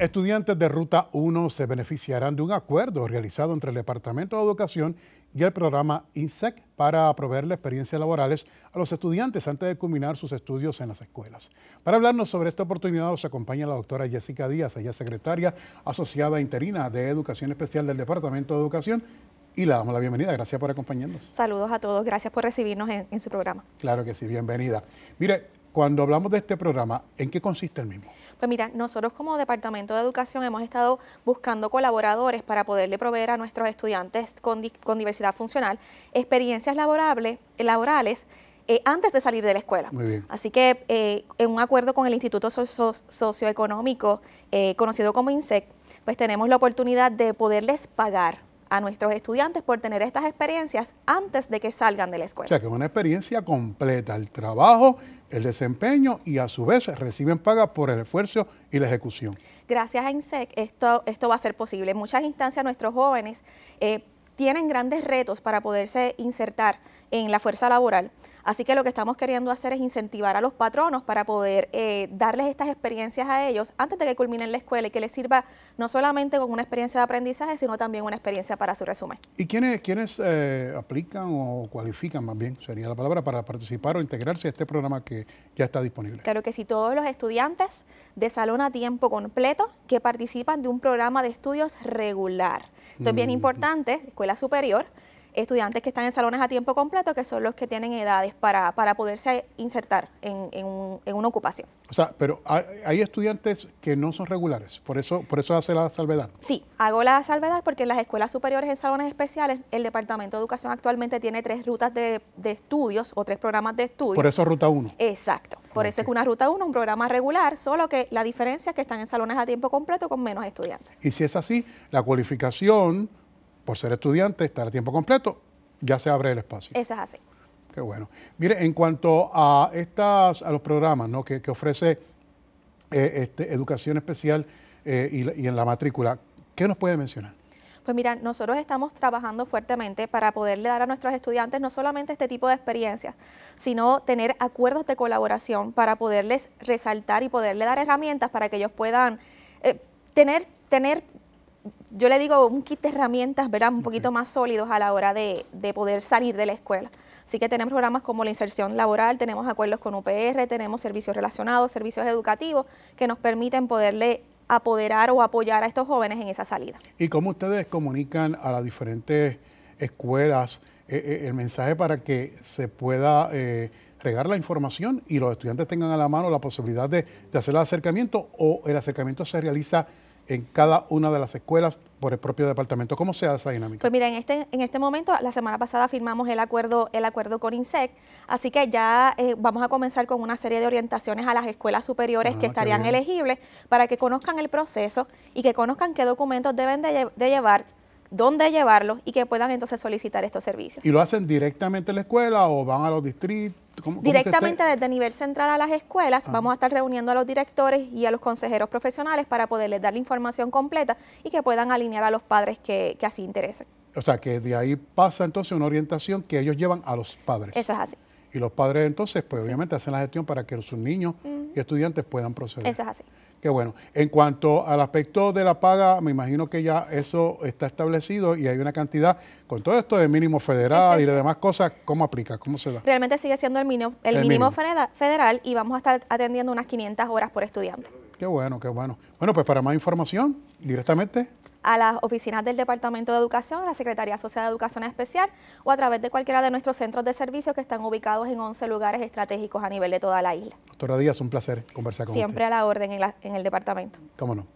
Estudiantes de Ruta 1 se beneficiarán de un acuerdo realizado entre el Departamento de Educación y el programa INSEC para proveerle experiencias laborales a los estudiantes antes de culminar sus estudios en las escuelas. Para hablarnos sobre esta oportunidad nos acompaña la doctora Jessica Díaz, ella secretaria asociada interina de Educación Especial del Departamento de Educación. Y le damos la bienvenida, gracias por acompañarnos. Saludos a todos, gracias por recibirnos en, en su programa. Claro que sí, bienvenida. Mire, cuando hablamos de este programa, ¿en qué consiste el mismo? Pues mira, nosotros como Departamento de Educación hemos estado buscando colaboradores para poderle proveer a nuestros estudiantes con, diversidad funcional experiencias laborables, laborales eh, antes de salir de la escuela. Muy bien. Así que eh, en un acuerdo con el Instituto Socioeconómico, eh, conocido como INSEC, pues tenemos la oportunidad de poderles pagar a nuestros estudiantes por tener estas experiencias antes de que salgan de la escuela. O sea, que es una experiencia completa, el trabajo el desempeño y a su vez reciben paga por el esfuerzo y la ejecución. Gracias a INSEC esto, esto va a ser posible. En muchas instancias nuestros jóvenes eh, tienen grandes retos para poderse insertar en la fuerza laboral. Así que lo que estamos queriendo hacer es incentivar a los patronos para poder eh, darles estas experiencias a ellos antes de que culminen la escuela y que les sirva no solamente con una experiencia de aprendizaje, sino también una experiencia para su resumen. ¿Y quiénes, quiénes eh, aplican o cualifican más bien, sería la palabra, para participar o integrarse a este programa que ya está disponible? Claro que sí, todos los estudiantes de salón a tiempo completo que participan de un programa de estudios regular. Esto es bien mm. importante, escuela superior, estudiantes que están en salones a tiempo completo, que son los que tienen edades para, para poderse insertar en, una ocupación. O sea, pero hay, estudiantes que no son regulares, por eso, por eso hace la salvedad. Sí, hago la salvedad porque en las escuelas superiores en salones especiales, el Departamento de Educación actualmente tiene tres rutas de, estudios o tres programas de estudios. Por eso ruta 1. Exacto. Por eso es una ruta 1 un programa regular, solo que la diferencia es que están en salones a tiempo completo con menos estudiantes. Y si es así, la cualificación por ser estudiante, estar a tiempo completo, ya se abre el espacio. Eso es así. Qué bueno. Mire, en cuanto a, estas, a los programas que, ofrece eh, este, educación especial eh, y, en la matrícula, ¿qué nos puede mencionar? Pues mira, nosotros estamos trabajando fuertemente para poderle dar a nuestros estudiantes no solamente este tipo de experiencias, sino tener acuerdos de colaboración para poderles resaltar y poderle dar herramientas para que ellos puedan eh, tener, tener yo le digo un kit de herramientas, verán Un poquito más sólidos a la hora de, poder salir de la escuela. Así que tenemos programas como la inserción laboral, tenemos acuerdos con UPR, tenemos servicios relacionados, servicios educativos que nos permiten poderle apoderar o apoyar a estos jóvenes en esa salida. ¿Y cómo ustedes comunican a las diferentes escuelas eh, eh, el mensaje para que se pueda... Eh, regar la información y los estudiantes tengan a la mano la posibilidad de, de hacer el acercamiento o el acercamiento se realiza en cada una de las escuelas por el propio departamento. ¿Cómo se hace esa dinámica? Pues mira, en este, en este momento, la semana pasada firmamos el acuerdo, el acuerdo con INSEC, así que ya eh, vamos a comenzar con una serie de orientaciones a las escuelas superiores ah, que estarían elegibles para que conozcan el proceso y que conozcan qué documentos deben de llevar dónde llevarlos y que puedan entonces solicitar estos servicios. ¿Y lo hacen directamente en la escuela o van a los distritos? directamente desde el nivel central a las escuelas, ah. vamos a estar reuniendo a los directores y a los consejeros profesionales para poderles dar la información completa y que puedan alinear a los padres que, así interesen. O sea, que de ahí pasa entonces una orientación que ellos llevan a los padres. Eso es así. Y los padres entonces, pues obviamente hacen la gestión para que sus niños mm estudiantes puedan proceder. Eso es así. Qué bueno. En cuanto al aspecto de la paga, me imagino que ya eso está establecido y hay una cantidad, con todo esto de mínimo federal y de este demás cosas, ¿cómo aplica? ¿Cómo se da? Realmente sigue siendo el mínimo, el, mínimo, federal y vamos a estar atendiendo unas 500 horas por estudiante. Qué bueno, qué bueno. Bueno, pues para más información, directamente a las oficinas del Departamento de Educación, a la Secretaría Social de Educación Especial o a través de cualquiera de nuestros centros de servicios que están ubicados en 11 lugares estratégicos a nivel de toda la isla. Doctora Díaz, un placer conversar con usted. Siempre a la orden en, en el departamento. Cómo no.